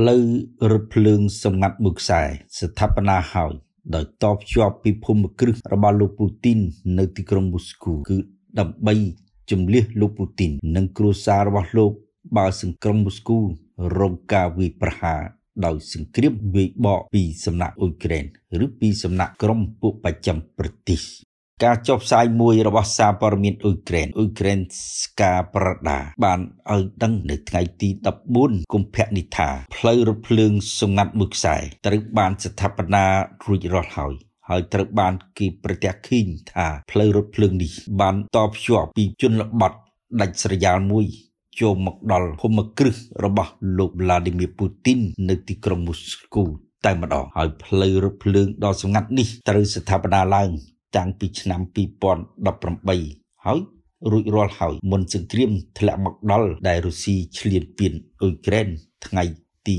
ផ្លូវរថភ្លើងសម្ងាត់មួយខ្សែស្ថាបនាហើយដោយតបជាប់ពីភូមិគ្រឹះរបស់លោកពូទីននៅទីក្រុងមូស្គូគឺ ដើម្បី ជំលះលោកពូទីន និងគ្រួសាររបស់លោកបើសង្គ្រាមមូស្គូរងការវាយប្រហារដោយសង្គ្រាមវាយបកពីសំណាក់អ៊ុយក្រែនឬពីសំណាក់ក្រុមពួកប្រចាំប្រទេសការចុះផ្សាយមួយរបស់សារព័ត៌មានអ៊ុយក្រែនអ៊ុយក្រែនស្កាប្រដា បានឲ្យដឹងនៅថ្ងៃទី14កុម្ភៈនេះថាផ្លូវរថភ្លើងសង្កាត់មួយខ្សែត្រូវបាន ស្ថាបនារួចរាល់ហើយហើយត្រូវបានគេប្រទះឃីងថាផ្លូវរថភ្លើងនេះ បានតភ្ជាប់ពីជនល្បត់ដាច់ស្រយាលមួយ ចូលមកដល់ភូមិគ្រឹះរបស់លោក Vladimir Putin នៅទីក្រុងមូស្គូតែម្ដងហើយផ្លូវរថភ្លើងដ៏សម្ងាត់នេះត្រូវស្ថាបនាឡើងតាំងពីឆ្នាំ2018ហើយរួចរាល់ហើយមុនសង្គ្រាម ធ្លាក់មកដល់ដែលរុស្ស៊ីឆ្លៀនពៀនអ៊ុយក្រែនថ្ងៃទី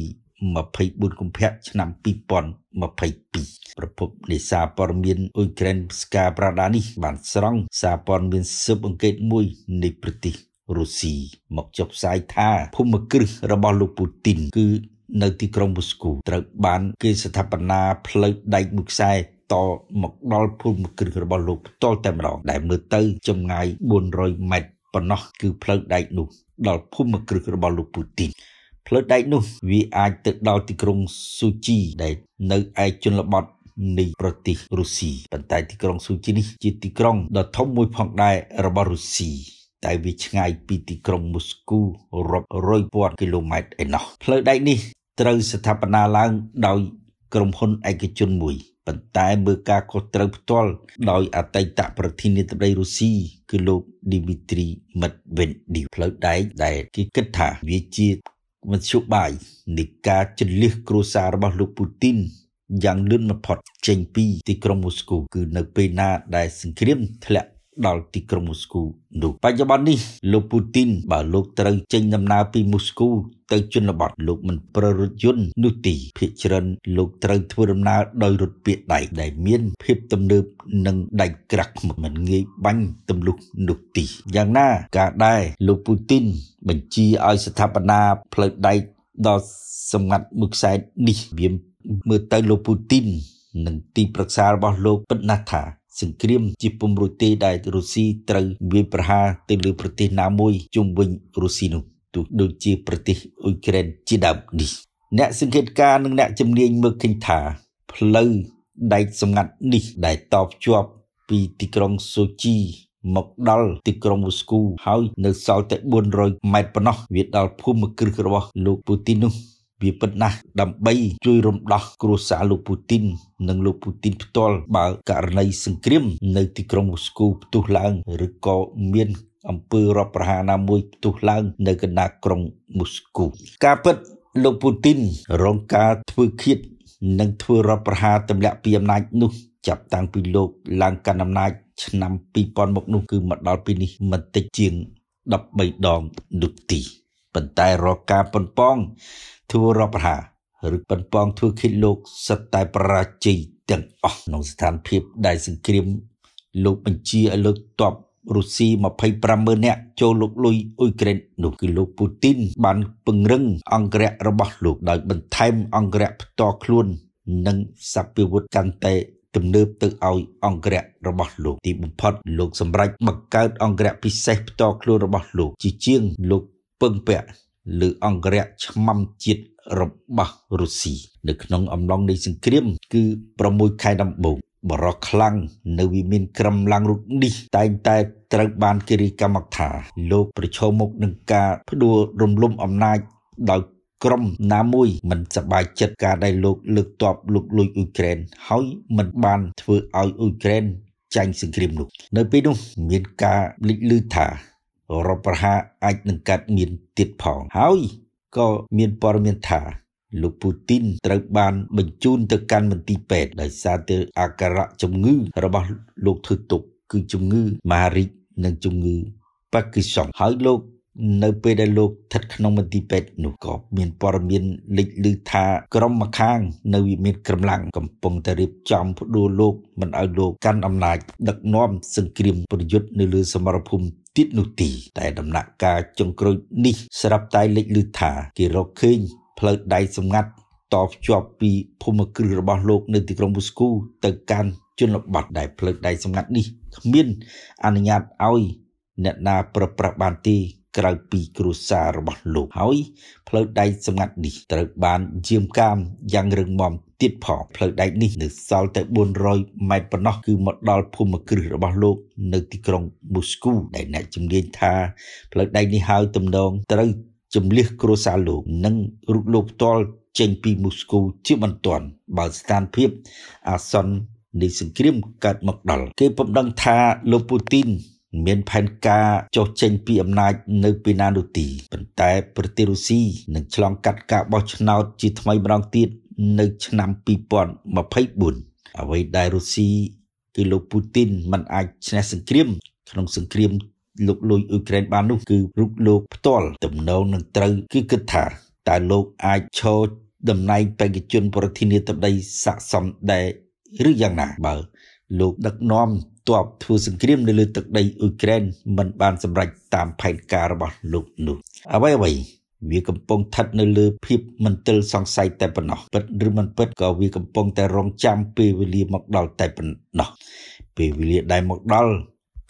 24កុម្ភៈឆ្នាំ2022ប្រពន្ធនេសាព័ត៌មានអ៊ុយក្រែនស្កាប្រាដានេះ បានស្រង់សារព័ត៌មានស៊ើបអង្កេតមួយ នៃប្រទេសរុស្ស៊ីមកចុះផ្សាយថាភូមិគ្រឹះរបស់លោកពូទីន គឺនៅទីក្រុងមូស្គូត្រូវបានគេស្ថាបនាផ្លូវដែកមួយខ្សែតមកដល់ភូមិគ្រឹះរបស់លោកផ្ទាល់តែម្ដងដែល មើលទៅចម្ងាយ400ម៉ែត្រប៉ុណ្ណោះគឺផ្លូវដែកនោះដល់ភូមិគ្រឹះរបស់លោកពូទីនផ្លូវដែកនោះវាអាចទៅដល់ទីក្រុងស៊ូជីដែលនៅឯជនបទនៃប្រទេសរុស្ស៊ីប៉ុន្តែ ទីក្រុងស៊ូជីនេះជាទីក្រុងដ៏ធំមួយផងដែររបស់រុស្ស៊ីតែវាឆ្ងាយពីទីក្រុងមូស្គូរាប់រយពាន់គីឡូម៉ែត្រឯណោះផ្លូវដែកនេះត្រូវស្ថាបនាឡើង ដោយ ក្រុមហ៊ុនឯកជនមួយប៉ុន្តែមើលការខុសត្រូវផ្ទាល់ដោយអតីតប្រធានាធិបតីរុស្ស៊ីគឺលោក Dmitry Medvedev ផ្លូវដែកដែលគេគិតថាវាជាមធ្យោបាយនៃការជន្លះគ្រួសាររបស់លោកពូទីនយ៉ាងលឿនបំផុតចេញពីទីក្រុងមូស្គូ គឺនៅ ពេលណាដែលសង្គ្រាមធ្លាក់ដល់ទីក្រុងមូស្គូនោះបច្ចុប្បន្ននេះ លោកពូទីនបើលោកត្រូវចេញដំណើរពីមូស្គូ ទៅជនបទលោកមិនប្រើរថយន្តនោះទីភាគច្រើនលោកត្រូវធ្វើដំណើរដោយរថពាកដែកដែលមាន ភាពទំនើប និងដែកក្រាស់មិនងាយបាញ់ទម្លុះនោះទីយ៉ាងណាការដែរលោកពូទីនបញ្ជាឲ្យស្ថាបនាផ្លូវដែកដល់សម្ងាត់មួយខ្សែនេះវាមើលទៅលោកពូទីននិងទីប្រឹក្សារបស់លោកពិតណាស់ថាសង្គ្រាមជាពំរួចទេដែលរុស្ស៊ីត្រូវវាយប្រហារទៅលើប្រទេសណាមួយជុំវិញរុស្ស៊ីនោះទោះដូចជា ប្រទេសអ៊ុយក្រែនជាដើមនេះអ្នកសង្កេតការនិងអ្នកជំនាញមើលឃើញថា ផ្លូវដែកសម្ងាត់នេះដែលតបជាប់ ពីទីក្រុងសូជី មកដល់ទីក្រុងវូស្គូហើយនៅសល់តែ400ម៉ែត្រប៉ុណ្ណោះវាដល់ភូមិគ្រឹះរបស់លោកពូទីននោះវាពិតណាស់ដើម្បីជួយរំដោះគ្រួសារលោកពូទីននិងលោកពូទីនផ្ទាល់បើករណីសង្គ្រាម នៅទីក្រុងមូស្គូផ្ទុះឡើងឬក៏មាន អំពើរដ្ឋប្រហារណាមួយផ្ទុះឡើង នៅកណ្ដាលក្រុងមូស្គូ ការពិតលោកពូទីន រងការធ្វើឃាតនិងធ្វើរដ្ឋប្រហារទម្លាក់ពីអំណាចនោះចាប់តាំងពីលោក ឡើងកាន់អំណាច ឆ្នាំ2000មកនោះគឺមកដល់ពេលនេះមិនតិចជាង13ដងនោះទីប៉ុន្តែរកការប៉ុនប៉ងធ្វើរដ្ឋប្រហារឬប៉ុនប៉ងធ្វើឃាតលោកសិតតែប្រជាជ័យទាំងអស់ក្នុងស្ថានភាពដែលសង្គ្រាមលោកបញ្ជាឲ្យលើកទ័ពរុស្ស៊ី250000នាក់ចូលលុកលុយអ៊ុយក្រែននោះគឺលោកពូទីន បាន ពង្រឹងអង្គរៈរបស់លោកដោយបន្ថែមអង្គរៈផ្ទាល់ខ្លួន និងសព្វវុធកាន់តែទំនើបទៅឲ្យអង្គរៈរបស់លោកទីបំផុតលោកសម្រេចបង្កើតអង្គរៈពិសេសផ្ទាល់ខ្លួនរបស់លោកជាជាងលោកពឹងពាក់លើអង្គរៈឆ្មាំជាតិរបស់រុស្ស៊ីនៅក្នុងអំឡុងនៃសង្គ្រាមគឺ6ខែដំបូងបរោះខ្លាំងនៅវិមានក្រំឡាំងរូបនេះតែងតែត្រូវបានគិរីកម្មថា លោក ប្រឈមមុខនឹងការផ្ដួលរំលំអំណាចដោយក្រុមណាមួយ មិនសប្បាយចិត្តការដែលលោកលើកទ័ពលុកលុយអ៊ុយក្រែនហើយមិនបានធ្វើឲ្យអ៊ុយក្រែនចាញ់សង្គ្រាមនោះនៅពេលនោះមានការលេចលឺថារដ្ឋប្រហារអាចនឹងកាត់មានទៀតផងហើយក៏មានព័ត៌មានថា លោកពូទីនត្រូវបានបញ្ជូនទៅកាន់មន្ទីរពេទ្យដោយសារតែអាការៈជំងឺ របស់លោកធ្វើទុក គឺជំងឺម៉ារីកនិងជំងឺប៉ាគីសុងហើយលោក នៅពេលដែលលោកស្ថិតក្នុងមន្ទីរពេទ្យនោះក៏មានព័ត៌មានលេចឮថាក្រុមម្ខាង នៅវិមានក្រំឡាំងកំពុងតែរៀបចំ ផ្ដួលលោកមិនឲ្យលោកកាន់អំណាច ដឹកនាំសង្គ្រាមប្រយុទ្ធនៅលើសមរភូមិទៀតនោះទី តែដំណាក់កាលចុងក្រោយនេះ ស្រាប់តែលេចឮថា គេរកឃើញផ្លូវដែកសម្ងាត់តភ្ជាប់ពីភូមិគ្រឹះរបស់លោកនៅទីក្រុងមូស្គូទៅកាន់ជនបទដែលផ្លូវដែកសម្ងាត់នេះគ្មានអនុញ្ញាតឲ្យ អ្នកណាប្រព្រឹត្តបានទេក្រៅពីគ្រួសាររបស់លោកហើយផ្លូវដែកសម្ងាត់នេះត្រូវបានយាមកាមយ៉ាងរឹងមាំទៀតផងផ្លូវដែកនេះនៅសល់តែ400ម៉ែត្រប៉ុណ្ណោះគឺមកដល់ភូមិគ្រឹះរបស់លោកនៅទីក្រុងមូស្គូដែលអ្នកជំនាញថាផ្លូវដែកនេះហើយទំនងត្រូវជំលះគ្រួសារលោកនិងរូបលោកផ្ទាល់ចេញពីមូស្គូជាបន្ទាន់បើស្ថានភាពអាសន្ននៃសង្គ្រាមកើតមកដល់គេពំដឹងថាលោកពូទីនមានផែនការចុះចេញពីអំណាចនៅពេលណានោះទីប៉ុន្តែប្រទេសរុស្ស៊ីនឹងឆ្លងកាត់ការបោះឆ្នោតជាថ្មីម្ដងទៀតនៅឆ្នាំ2024អ្វីដែលរុស្ស៊ីគឺលោកពូទីន មិនអាចឈ្នះសង្គ្រាមក្នុងសង្គ្រាម លោកលួយអ៊ុយក្រែន បាននោះគឺរូបលោកផ្ទាល់ទំនងនឹងត្រូវ គឺគិតថាតើលោកអាចឈរតំណែងបេក្ខជន ប្រធានាធិបតីស័ក្តិសមដែរឬយ៉ាងណាបើ លោក ដឹកនាំទ័ពធ្វើសង្គ្រាមនៅលើទឹកដីអ៊ុយក្រែន មិនបានសម្រេចតាមផែនការរបស់លោកនោះអ្វីអ្វីវាកំពុងស្ថិតនៅលើភាពមិនទិលសង្ស័យតែប៉ុណ្ណោះពិតឬមិនពិតក៏វាកំពុងតែរងចាំពេលវេលាមកដល់តែប៉ុណ្ណោះពេលវេលាដែលមកដល់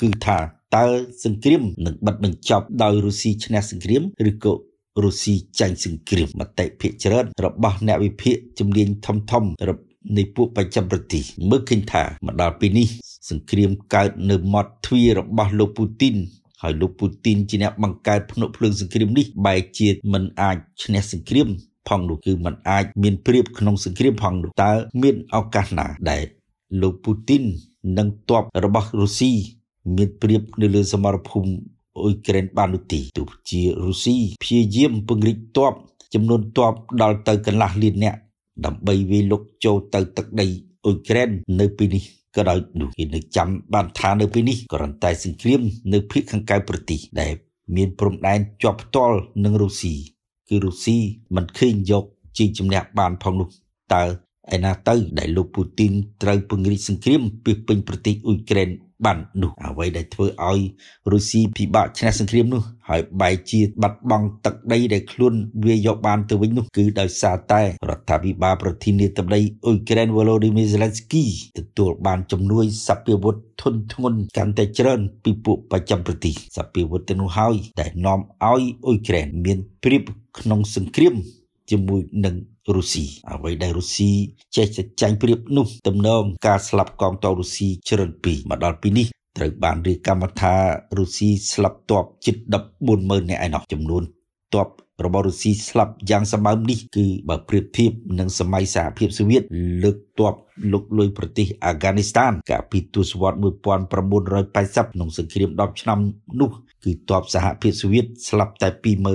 គឺថាតើសង្គ្រាមនឹងបិទបញ្ចប់ដោយរុស្ស៊ីឈ្នះសង្គ្រាមឬក៏រុស្ស៊ីចាញ់សង្គ្រាមមតិភាគច្រើនរបស់ អ្នកវិភាគជំនាញធំធំរបនៃពួកបច្ចាំប្រទេសមើលឃើញថាមកដល់ពេលនេះ សង្គ្រាមកើតនៅមាត់ទ្វាររបស់លោកពូទីនហើយលោកពូទីនជាអ្នកបង្កើតភ្នក់ភ្លើងសង្គ្រាមនេះបែកជាមិនអាចឈ្នះសង្គ្រាម ផងនោះគឺมันអាចមានព្រៀបក្នុងសង្គ្រាម ផងនោះតើមានឱកាសណាដែលលោកពូទីននិងទ័ពរបស់រុស្ស៊ីមានព្រៀបនៅលើសមរភូមិអ៊ុយក្រែនបាននោះទីទោះជារុស្ស៊ីព្យាយាមពង្រីកទ័ពចំនួនទ័ពដល់ទៅកន្លះលាននាក់ដើម្បីវាយលុកចូលទៅទឹកដីអ៊ុយក្រែននៅពេលនេះក្រោយនោះគេនៅចាំបានថានៅពេលនេះគ្រាន់តែសង្គ្រាមនៅភាគខាងកៅប្រទេសដែលមានព្រំដែនជាប់ផ្ទាល់នឹងរុស្ស៊ីគឺរុស្ស៊ីមិនឃើញយកជាជំនះបានផងនោះតើឯណាទៅដែលលោកពូទីនត្រូវពង្រីកសង្គ្រាមពីពេញប្រទេសអ៊ុយក្រែនបាននោះអ្វីដែលធ្វើឲ្យរុស្ស៊ីពិបាកឈ្នះសង្គ្រាមនោះ ហើយបែរជា បាត់បង់ទឹកដីដែលខ្លួនវាយកបានទៅវិញនោះគឺដោយសារតែរដ្ឋាភិបាលប្រធានាធិបតីអ៊ុយក្រែនវ៉ូឡូឌីមីសេឡិនស្គីទទួល បានជំនួយសព្វាវុធធនធ្ងន់កាន់តែច្រើនពីពួកប្រចាំប្រទេសសព្វាវុធទៅនោះហើយដែលនាំឲ្យអ៊ុយក្រែនមានព្រៀបក្នុងសង្គ្រាមជាមួយនឹងរុស្ស៊ីអ្វីដែលរុស្ស៊ីចេះចាញ់ប្រៀបនោះទំនងការស្លាប់កងទ័ពរុស្ស៊ីច្រើនពីរមកដល់ពីនេះត្រូវបានរាយការណ៍ថារុស្ស៊ីស្លាប់ទ័ពជិត140,000នាក់ឯណោះចំនួនទ័ពរបស់រុស្ស៊ីស្លាប់យ៉ាងសម្បើមនេះ គឺបើប្រៀបធៀបនឹងសម័យសហភាពសូវៀតលើកទ័ពលុកលុយប្រទេសអាហ្គានីស្ថានកាលពីទសវត្ស1980ក្នុងសង្គ្រាម10ឆ្នាំនោះគឺទ័ពសហភាពសូវៀតស្លាប់តែ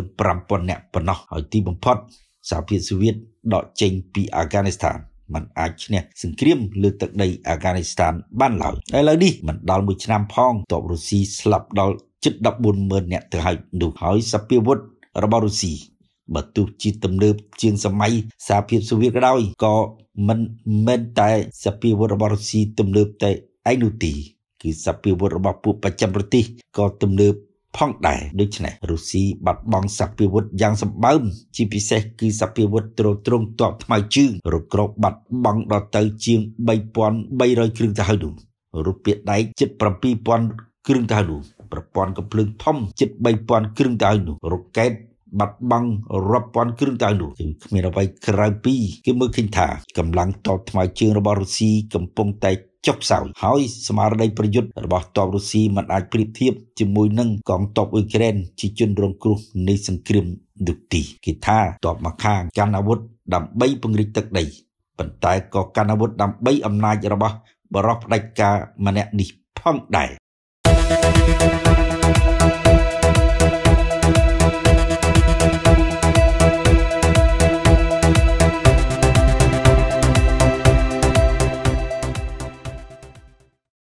25,000នាក់ប៉ុណ្ណោះហើយទីបំផុតសហភាពសូវៀតដកចេញពីអាហ្គានីស្ថានมันអាចឈ្នះសង្គ្រាម លើទឹកដីអាហ្គានីស្ថានបានឡើយឥឡូវនេះមិនដល់មួយឆ្នាំផងទ័ពរុស្ស៊ីស្លាប់ដល់ជិត14ម៉ឺននាក់ទៅហើយនោះហើយសពាវុធរបស់រុស្ស៊ីបើទោះជាទំនើប ជាងសម័យសហភាពសូវៀតក៏ដោយក៏មិនមែនតែសពាវុធរបស់រុស្ស៊ីទំនើប តែឯនោះទេគឺសពាវុធរបស់ពួកប្រចាំប្រទេសក៏ទំនើបផងដែរដូច្នេះរុស្ស៊ីបាត់បង់សភាវុធយ៉ាងសម្បើមជាពិសេសគឺសភាវុធទ្រទ្រង់តបថ្មៅជើងរក្រោបបាត់បង់ដល់ទៅជាង3300គ្រឿងទៅហើយនោះរូបពាដែកជិត7000គ្រឿងទៅហើយនោះប្រព័ន្ធកំភ្លើងធំជិត3000គ្រឿងទៅហើយនោះរ៉ុកកែតបាត់បង់រាប់ពាន់គ្រឿងដៅនោះគឺគ្មានអ្វីក្រៅពីគេមើលឃើញថាកម្លាំងតបថ្មើរជើងរបស់រុស្ស៊ីកំពុងតែចុះខ្សោយហើយស្មារតីប្រយុទ្ធរបស់ទ័ពរុស្ស៊ីមិនអាចប្រៀបធៀបជាមួយនឹងកងទ័ពអ៊ុយក្រែនជាជនរងគ្រោះនៃសង្គ្រាមដូចទីគេថាទ័ពមកខាងកាន់អាវុធដើម្បីពង្រីកទឹកដីប៉ុន្តែក៏កាន់អាវុធដើម្បីអំណាចរបស់បរិបផ្ដាច់ការម្នាក់នេះផងដែរ thank you